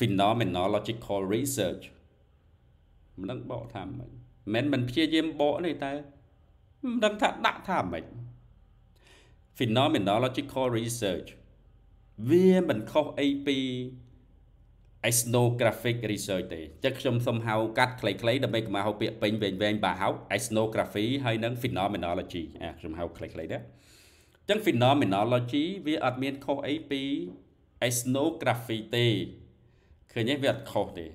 phenomenological research មិនដឹងបកថាម៉េចមិនមិនព្យាយាមបកទេតែមិនដឹងថាដាក់ថាម៉េច phenomenological research វាមិនខុសអីពី ethnographic research ទេចឹងខ្ញុំសូមហៅកាត់ខ្លីៗដើម្បីកុំហៅពាក្យពេញវែងវែងបាទហៅ ethnography ហើយនិង phenomenology អាខ្ញុំហៅខ្លីៗដែរចឹង phenomenology វាអត់មានខុសអីពី ethnography ទេឃើញទេវាអត់ខុសទេ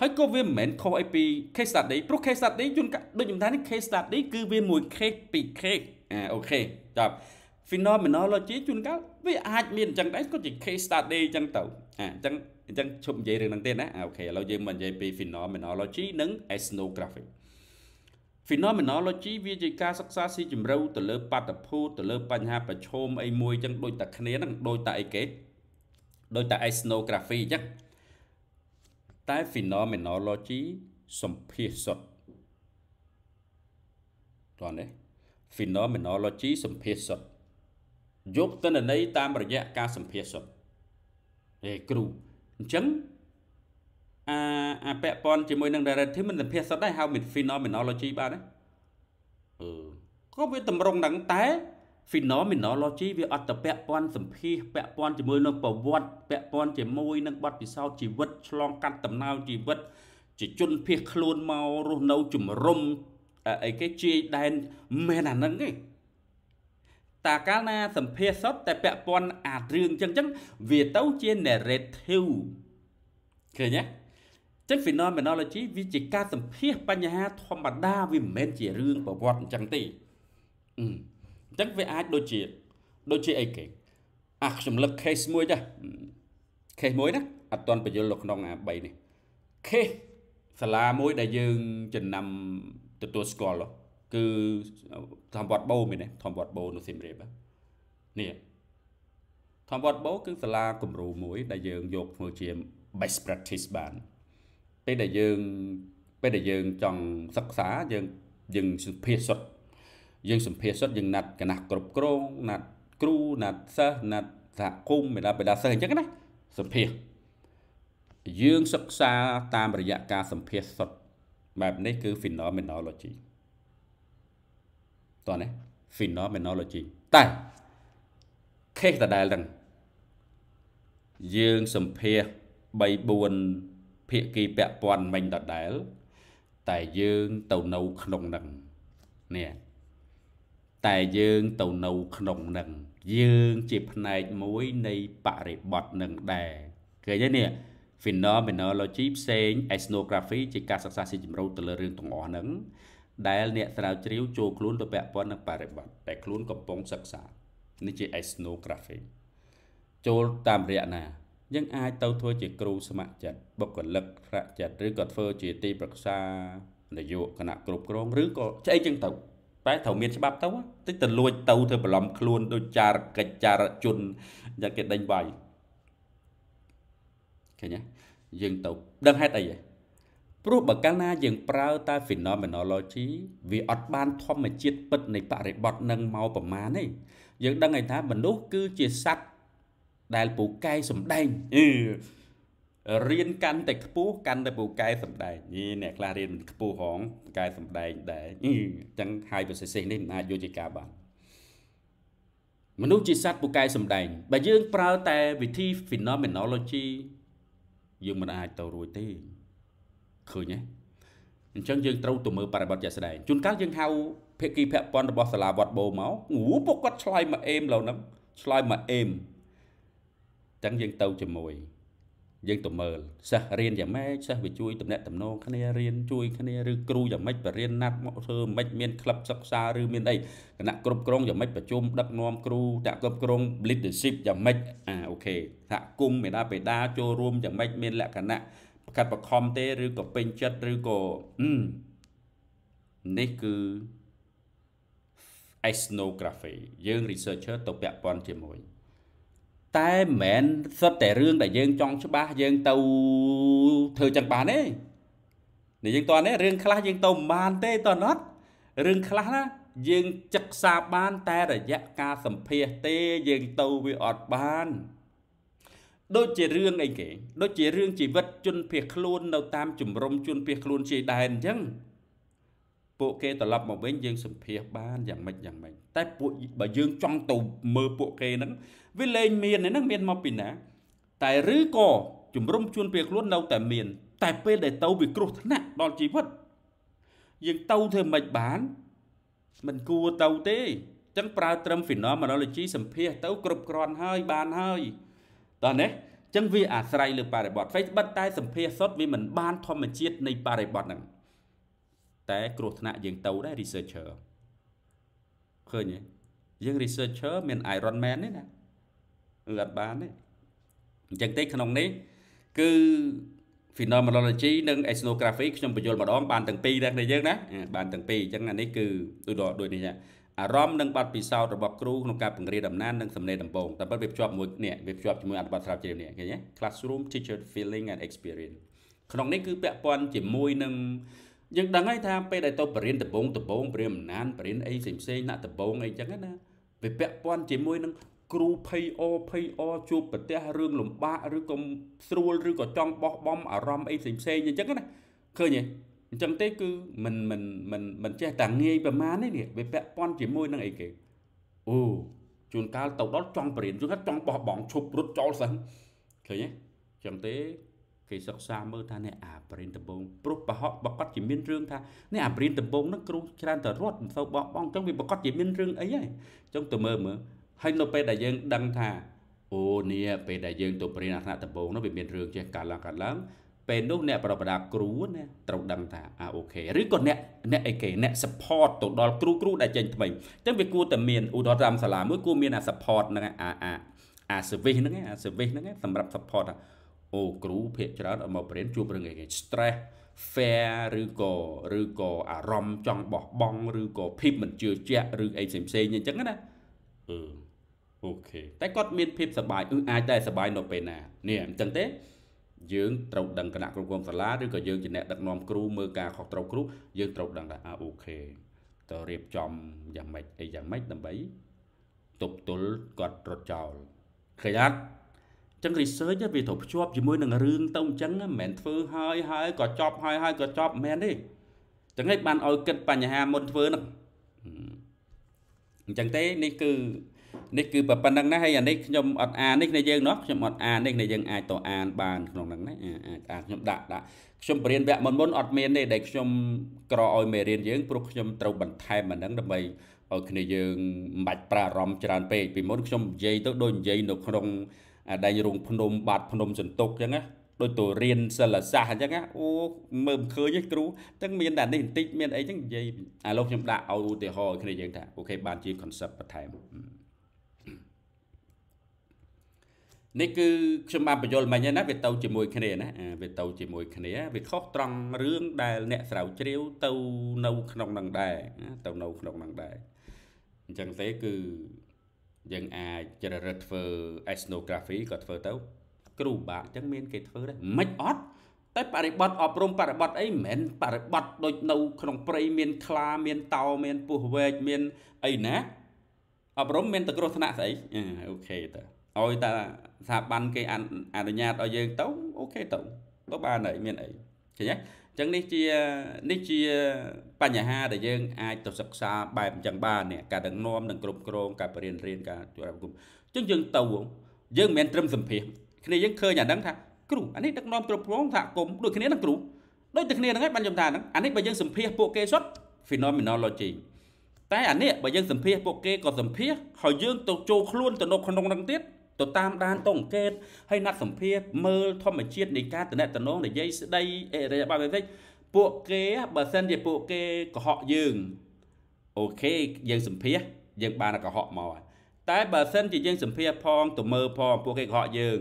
ហើយក៏វាមិនមែនខុសអីពី case study ព្រោះ case study ជួនដូចខ្ញុំថានេះ case study គឺវាមួយ case ពីរ case អាអូខេចាប់ phenomenology ជួនកាលវាអាចមានអញ្ចឹងដែរក៏ជា case study អញ្ចឹងទៅអាអញ្ចឹងអញ្ចឹងឈប់និយាយរឿងហ្នឹងទៀតណាអូខេឥឡូវយើងមកនិយាយពី phenomenology និង ethnography phenomenology វាជាការសិក្សាស៊ីជម្រៅទៅលើ បាតុភូតទៅលើបញ្ហាប្រឈមអីមួយអញ្ចឹងដូចតែគ្នាហ្នឹងដូចតែអីគេដូចតែ ethnography អញ្ចឹងតែ phenomenology សម្ភាសសុទ្ធតោះនេះ phenomenology សម្ភាសសុទ្ធយកតនន័យតាមរយៈការសម្ភាសសុទ្ធហេគ្រូអញ្ចឹងអាអាពាក់ព័ន្ធជាមួយនឹង narrative មិនសម្ភាសសុទ្ធដែរហៅ phenomenology បានណាអឺក៏វាតម្រង់ហ្នឹងតែ phenomenology វាអត់ទៅពាក់ព័ន្ធសម្ភារពាក់ព័ន្ធជាមួយនឹងប្រវត្តិពាក់ព័ន្ធជាមួយនឹងបទពិសោធន៍ជីវិតឆ្លងកាត់ដំណើរជីវិតជាជនភៀសខ្លួនមករស់នៅជំរំអីគេជាយដែនមែនអាហ្នឹងទេតាកាលណាសម្ភារសុទ្ធតែពាក់ព័ន្ធអារឿងចឹងចឹងវាទៅជា narrative ឃើញទេចឹង phenomenology វាជាការសម្ភារបញ្ហាធម្មតាវាមិនមែនជារឿងប្រវត្តិអញ្ចឹងទេអឺអញ្ចឹងវាអាចដូចជាដូចជាអីគេអាខ្ញុំលឹក case មួយដែរ case មួយណាអត់តន់បញ្យលនៅក្នុងអា3នេះ case សាលាមួយដែលយើងចំណាំទទួលស្គាល់គឺធម្មវត្តបូមែនទេធម្មវត្តបូនៅសៀមរាបនេះធម្មវត្តបូគឺសាលាគំរូមួយ ដែលយើងយកធ្វើជា best practice បានពេលដែលយើងពេលដែលយើងចង់សិក្សាយើងយើងសុភាសុទ្ធយើងសម្ភារសុទ្ធយើងណាត់គណៈគ្រប់គ្រង ណាត់គ្រូណាត់សិស្សណាត់សហគមន៍មេដាបេដាសិស្សអញ្ចឹងណាសម្ភារយើងសិក្សាតាមរយៈការសម្ភារសុទ្ធបែបនេះគឺ phenomenology តោះណា phenomenology តែ case ដដែលហ្នឹងយើងសម្ភារ3 4ភាគីពាក់ព័ន្ធមិញដដែល តែយើងទៅនៅក្នុងហ្នឹងនេះតែយើងទៅនៅក្នុងនឹងយើងជាផ្នែកមួយនៃបរិបត្តិនឹងដែរឃើញទេនេះ phenomenology ផ្សេង ethnography ជាការសិក្សាស៊ីជម្រៅទៅលើរឿងទាំងអស់ហ្នឹងដែលអ្នកស្រាវជ្រាវចូលខ្លួនទៅពាក់ព័ន្ធនឹងបរិបត្តិតែខ្លួនកំពុងសិក្សានេះជា ethnography ចូលតាមរយៈណាយើងអាចទៅធ្វើជាគ្រូស្ម័គ្រចិត្តបុគ្គលិកប្រាក់ចិត្តឬក៏ធ្វើជាទីប្រឹក្សានយោបាយគណៈគ្រប់គ្រងឬក៏ឆ្អីចឹងទៅតែត្រូវមានច្បាប់ទៅតិចទៅលួចទៅធ្វើបន្លំខ្លួនដូចចារកិច្ចចារជនយ៉ាងគេដេញវាយឃើញទេយើងទៅដឹងហេតុអីព្រោះបើកាលណាយើងប្រើតែ phenomenology វាអត់បានធម្មជាតិពិតនៃបរិបត្តិនឹងមកប្រមាណទេយើងដឹងហើយថាមនុស្សគឺជាសត្វដែលពូកែសម្ដែងអឺរៀនកាន់តែខ្ពស់កាន់តែពូកែសម្ដែងយីអ្នកខ្លះរៀនខ្ពស់ហងពូកែសម្ដែងដែរអញ្ចឹងហើយប្រសិទ្ធិនេះមិនអាចយកជាការបានមនុស្សជាសត្វពូកែសម្ដែងបើយើងប្រើតែវិធី phenomenology យើងមិនអាចទៅរួចទេឃើញទេអញ្ចឹងយើងត្រូវទៅមើលបរិបទជាក់ស្ដែងជួនកាលយើងហៅភិក្ខីភព័នរបស់សាលាវត្តបូមកអូពួកគាត់ឆ្លើយមកអេមឡូវហ្នឹងឆ្លើយមកអេមអញ្ចឹងយើងទៅជាមួយយើងទៅមើលសិស្សរៀនយ៉ាងម៉េចសិស្សវាជួយតំណែងតំណងគ្នារៀនជួយគ្នាឬគ្រូយ៉ាងម៉េចបរៀនណាត់មកធ្វើមិនមានក្លឹបសិក្សាឬមានអីគណៈគ្រប់គ្រងយ៉ាងម៉េចប្រជុំដឹកនាំគ្រូតាក់គ្រប់គ្រង leadership យ៉ាងម៉េចអាអូខេសហគមន៍មេដាបេដាចូលរួមយ៉ាងម៉េចមានលក្ខណៈកាត់បខំទេឬក៏ពេញចិត្តឬក៏នេះគឺ ethnography យើង researcher ទៅពាក់ព័ន្ធជាមួយតែមិនមែនសិតតែរឿងដែលយើងចង់ច្បាស់យើងទៅធ្វើចឹងបានទេនេះយើងតើនេះរឿងខ្លះយើងទៅមិនបានទេតើណត់រឿងខ្លះណាយើងសិក្សាបានតែរយៈការសម្ភាសទេយើងទៅវាអត់បាន ដូចជារឿងអីគេដូចជារឿងជីវិតជនភៀសខ្លួននៅតាមជំរំជនភៀសខ្លួនជាដែនអញ្ចឹងពួកគេត្រឡប់មកវិញយើងសម្ភាសបានយ៉ាងម៉េចយ៉ាងម៉េចតែពួកបើយើង ចង់ទៅមើលពួកគេហ្នឹងវាលែងមានហ្នឹងមានមកពីណាតែឬក៏ជំរុំជួនពេលខ្លួននៅតែមានតែពេលដែលទៅវាគ្រោះថ្នាក់ដល់ជីវិតយើងទៅធ្វើមិនបាន មិនគួរទៅទេចឹងប្រើត្រឹម phenomenology សម្ភាសទៅគ្រប់គ្រាន់ហើយបានហើយតោះនេះចឹងវាអាស្រ័យលើបរិបទហ្វេសបិតតែសម្ភាសសុទ្ធវាមិនបានធម្មជាតិនៃបរិបទហ្នឹងតែគ្រោះថ្នាក់យើងទៅដែរ researcher ឃើញទេយើង researcher មាន Iron Man ទេណាអត់បានទេអញ្ចឹងទេក្នុងនេះគឺ phenomenology និង ethnography ខ្ញុំបញ្យល់ម្ដងបានទាំងពីរដែរគ្នាយើងណាបានទាំងពីរអញ្ចឹងអានេះគឺដូចដូចនេះអារម្មណ៍និងបទពិសោធន៍របស់គ្រូក្នុងការបង្រៀនដំណាននិងសំណេរដំបងតែប៉ុន្តែវាភ្ជាប់មួយនេះវាភ្ជាប់ជាមួយអត្ថបទស្រាវជ្រាវនេះឃើញទេ classroom teacher feeling and experience ក្នុងនេះគឺពាក់ព័ន្ធជាមួយនឹងយើងដឹងហើយថាពេលដែលទៅបរិញ្ញាដបងដបងព្រាមណានបរិញ្ញាអីផ្សេងផ្សេងណាក់ដបងអីចឹងណាវាពាក់ព័ន្ធជាមួយនឹងគ្រូភ័យអភ័យអជួបប្រទះរឿងលំបាកឬក៏ស្រួលឬក៏ចង់បោះបង់អារម្មណ៍អីផ្សេងផ្សេងអញ្ចឹងណាឃើញទេអញ្ចឹងទេគឺមិនមិនមិនមិនចេះតែងាយប្រមាណទេនេះវាពាក់ព័ន្ធជាមួយនឹងអីគេអូជួនកាលទៅដល់ចង់បរិញ្ញាជួនកាលចង់បោះបង់ឈប់រត់ចោលសិនឃើញទេអញ្ចឹងទេគេសិក្សាមើលថាអ្នកអាបរិញ្ញដំបងព្រោះប្រហកប្រកាសជាមានរឿងថាអ្នកអាបរិញ្ញដំបងនឹងគ្រូច្រើនតែរត់មិនសូវបោះបង់អញ្ចឹងវាប្រកាសជាមានរឿងអីហើយអញ្ចឹងទៅមើលមើលហើយនៅពេលដែលយើងដឹងថាអូនេះពេលដែលយើងទៅបរិញ្ញអាថ្នាក់ដំបងនោះវាមានរឿងចេះកាត់ឡើងកាត់ឡើង ពេលនោះអ្នកប្រដាគ្រូណាត្រូវដឹងថាអាអូខេឬក៏អ្នកអ្នកអីគេអ្នក support ទៅដល់គ្រូគ្រូដែលចេញថ្មីអញ្ចឹងវាគួរតែមានឧទាហរណ៍តាមសាលាមួយគួរមានអា support ហ្នឹងអាអាអា service ហ្នឹងអា service ហ្នឹងសម្រាប់ support ហ្នឹងអូគ្រូភាកច្រើនអមព្រានជួបរឿងអីគេ stress fear ឬក៏ឬក៏អារម្មណ៍ចង់បោះបង់ឬក៏ភាពមិនជឿជាក់ឬអីផ្សេងៗអញ្ចឹងណាអឺអូខេតែគាត់មានភាពសប្បាយគឺអាចដែរសប្បាយនៅពេលណានេះអញ្ចឹងទេយើងត្រូវដឹងគណៈគ្រប់គ្រងសាលាឬក៏យើងជាអ្នកដឹកនាំគ្រូមើលការខុសត្រូវគ្រូយើងត្រូវដឹងថាអូខេតើរៀបចំយ៉ាងម៉េចអីយ៉ាងម៉េចដើម្បីទប់ទល់គាត់រត់ចោលឃើញអត់ចឹង research វាត្រូវភ្ជាប់ជាមួយនឹងរឿងទៅអញ្ចឹងមិនមែនធ្វើហើយហើយក៏ចប់ ហើយហើយក៏ចប់មិនមែនទេចឹងឯងបានឲ្យគិតបញ្ហាមុនធ្វើនោះអញ្ចឹងទេនេះគឺនេះគឺប៉ុណ្្នឹងណាហើយអានេះខ្ញុំអត់អាននេះនៃយើងនោះខ្ញុំអត់អាននេះនៃយើងអាចទៅអានបានក្នុងហ្នឹងណាអាចអាខ្ញុំដាក់ដាក់ខ្ញុំបរៀនវគ្គមុនមុនអត់មានទេដែលខ្ញុំក្រឲ្យមេរៀនយើងព្រោះខ្ញុំត្រូវបន្ថែមអាហ្នឹងដើម្បីឲ្យគ្នាយើងមិនបាច់ប្រារម្ភច្រើនពេកពីមុនខ្ញុំនិយាយទៅដូចនិយាយនៅក្នុងដែងរូងភ្នំបាត់ភ្នំសន្ទុកអញ្ចឹងណាដូចទៅរៀនសិលសាស្ត្រអញ្ចឹងណាអូមើលមិនឃើញទេគ្រូទាំងមានតែនេះបន្តិចមានអីអញ្ចឹងនិយាយឥឡូវខ្ញុំដាក់ឲ្យឧទាហរណ៍គ្នាយើងថាអូខេបានជា concept បន្ថែមនេះគឺខ្ញុំបានបញ្យល់មិញហ្នឹងណាវាទៅជាមួយគ្នាណាវាទៅជាមួយគ្នា វាខុសត្រង់រឿងដែល អ្នកស្រាវជ្រាវទៅនៅក្នុងនឹងដែរទៅនៅក្នុងនឹងដែរអញ្ចឹងទេគឺយើងអាចជ្រើសរើសធ្វើ ethnography ក៏ធ្វើទៅ គ្រូបាទអញ្ចឹងមានគេធ្វើដែរមិនអត់តែបរិបត្តិអប់រំបរិបត្តិអីមិនមែនបរិបត្តិដូចនៅក្នុងព្រៃមានខ្លាមានតោមានពស់វែកមានអីណាអប់រំមានតគ្រោះថ្នាក់ស្អីអូខេតើឲ្យតាស្ថាប័នគេអនុញ្ញាតឲ្យយើងទៅអូខេទៅទៅបានហើយមានអីឃើញទេអញ្ចឹងនេះជានេះជាបញ្ហាដែលយើង អាចទៅសិក្សាបែបអញ្ចឹងបាននេះការដឹកនាំនិងគ្រប់គ្រងការបរៀនរៀនការជួយគំអញ្ចឹងយើងទៅយើងមិនមែនត្រឹមសម្ភារគ្នាយើងឃើញអាហ្នឹងថាគ្រូអានេះដឹកនាំគ្រប់គ្រងសហគមន៍ដូចគ្នានឹងគ្រូដូចតែគ្នាហ្នឹងឯងបានខ្ញុំថាហ្នឹងអានេះបើយើងសម្ភារពួកគេសុទ្ធ phenomenology តែអានេះបើយើងសម្ភារពួកគេក៏សម្ភារហើយយើងទៅចូលខ្លួនទៅនៅក្នុងហ្នឹងទៀតទៅតាមដានតង្កេតហើយណាត់សម្ភារមើលធម្មជាតិនៃការតំណែងនិយាយស្ដីអេរិយាបថបន្តិចពួកគេបើសិនជាពួកគេកុហកយើងអូខេយើងសម្ភារយើងបានកុហកមកតែបើសិនជាយើងសម្ភារផងទៅមើលផងពួកគេកុហកយើង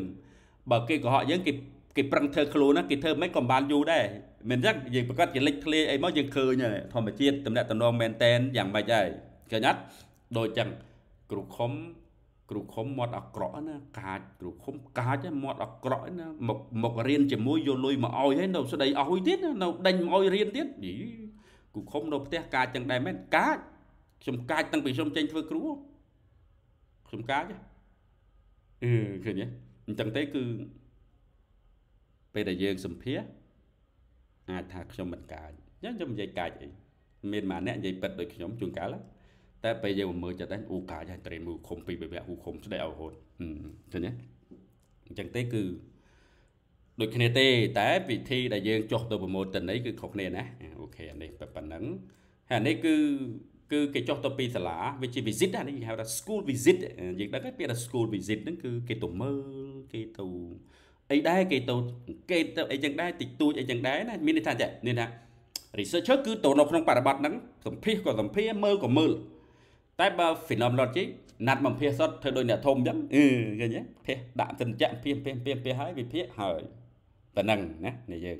បើគេកុហកយើងគេគេប្រឹងធ្វើខ្លួនណាគេធ្វើមិនក៏បានយូរដែរមិនអញ្ចឹងយើងប្រកាសជាលេចធ្លាយអីមកយើងឃើញហើយធម្មជាតិតំណាក់តំណងមែនតែនយ៉ាងម៉េចហើយឃើញអត់ដូចចឹងគ្រូខុំគ្រូខុំមាត់អាក្រក់ណាកាចគ្រូខុំកាចមាត់អាក្រក់ណាមកមករៀនជាមួយយកលុយមកឲ្យហើយនៅស្ដីឲ្យទៀតនៅដេញមកឲ្យរៀនទៀតយីគ្រូខុំនៅផ្ទះកាចទាំងដែរមែនកាចខ្ញុំកាចតាំងពីខ្ញុំចេញធ្វើគ្រូខ្ញុំកាចអឺឃើញទេអញ្ចឹងទេគឺពេលដែលយើងសម្ភារអាចថាខ្ញុំមិនកាចអញ្ចឹងខ្ញុំនិយាយកាចអីមានម៉ាអ្នកនិយាយពិតដូចខ្ញុំជួនកាលហ្នឹងតែពេលយើងមើលចិត្តដែរអូកាយ៉ាងត្រេនមូខុំពីបិវៈហូខុំស្ដីឲ្យរហូតឃើញទេអញ្ចឹងទេគឺដូចគ្នាទេតែពិធីដែលយើងចុះទៅប្រមូលទិន្នន័យគឺខុសគ្នាណាអូខេអានេះប៉ុណ្ណឹងហើយអានេះគឺគឺគេចុះទៅពីសាលាវាជា visit អានេះគេហៅថា school visit យើងដឹងហើយពាក្យថា school visit ហ្នឹងគឺគេទៅមើលគេទៅអីដែរគេទៅគេទៅអីចឹងដែរតិចតួចអីចឹងដែរណាមានន័យថាចេះមានថា researcher គឺទៅនៅក្នុងបរិបត្តិហ្នឹងសម្ភាសក៏សម្ភាសមើលក៏មើលតែបើ phenomenology ណាត់មកភាសសុតធ្វើដូចអ្នកធំអញ្ចឹងអឺឃើញទេភាសដាក់សិនចាក់ភាសភាសភាសហើយវិភាសហើយប៉ណ្ណឹងណានេះយើង